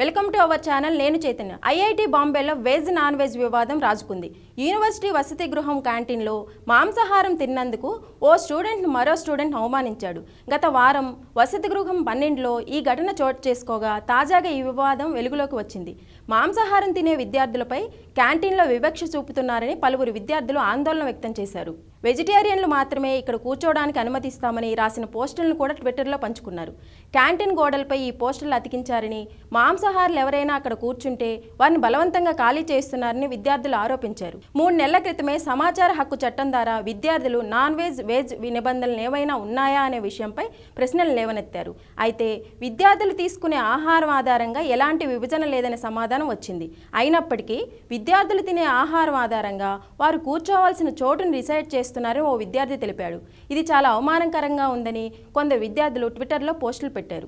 welcome to our channel నేను Chaitanya IIT బాంబేలో veg non veg వివాదం రాజుకుంది యూనివర్సిటీ వసతి గృహం క్యాంటీన్లో మాంసాహారం తిన్నందుకు ఓ స్టూడెంట్ను మరో స్టూడెంట్ అవమానించాడు గత వారం వసతి గృహం పన్నెండులో ఈ ఘటన చోటు చేసుకోగా తాజాగా ఈ వివాదం వెలుగులోకి వచ్చింది మాంసాహారం తినే విద్యార్థులపై క్యాంటీన్లో వివక్ష చూపుతున్నారని పలువురు విద్యార్థులు ఆందోళన వ్యక్తం చేశారు వెజిటేరియన్లు మాత్రమే ఇక్కడ కూర్చోవడానికి అనుమతిస్తామని రాసిన పోస్టులను కూడా ట్విట్టర్లో పంచుకున్నారు క్యాంటీన్ గోడలపై ఈ పోస్టులు అతికించారని మాంసాహారులు ఎవరైనా అక్కడ కూర్చుంటే వారిని బలవంతంగా ఖాళీ చేస్తున్నారని విద్యార్థులు ఆరోపించారు మూడు నెలల క్రితమే సమాచార హక్కు చట్టం ద్వారా విద్యార్థులు నాన్ వెజ్ వెజ్ నిబంధనలు ఏవైనా ఉన్నాయా అనే విషయంపై ప్రశ్నలు లేవనెత్తారు అయితే విద్యార్థులు తీసుకునే ఆహారం ఆధారంగా ఎలాంటి విభజన లేదనే సమాధానం వచ్చింది అయినప్పటికీ విద్యార్థులు తినే ఆహారం ఆధారంగా వారు కూర్చోవలసిన చోటును డిసైడ్ చేసి చేస్తున్నారని ఓ విద్యార్థి తెలిపాడు ఇది చాలా అవమానకరంగా ఉందని కొందరు విద్యార్థులు ట్విట్టర్లో పోస్టులు పెట్టారు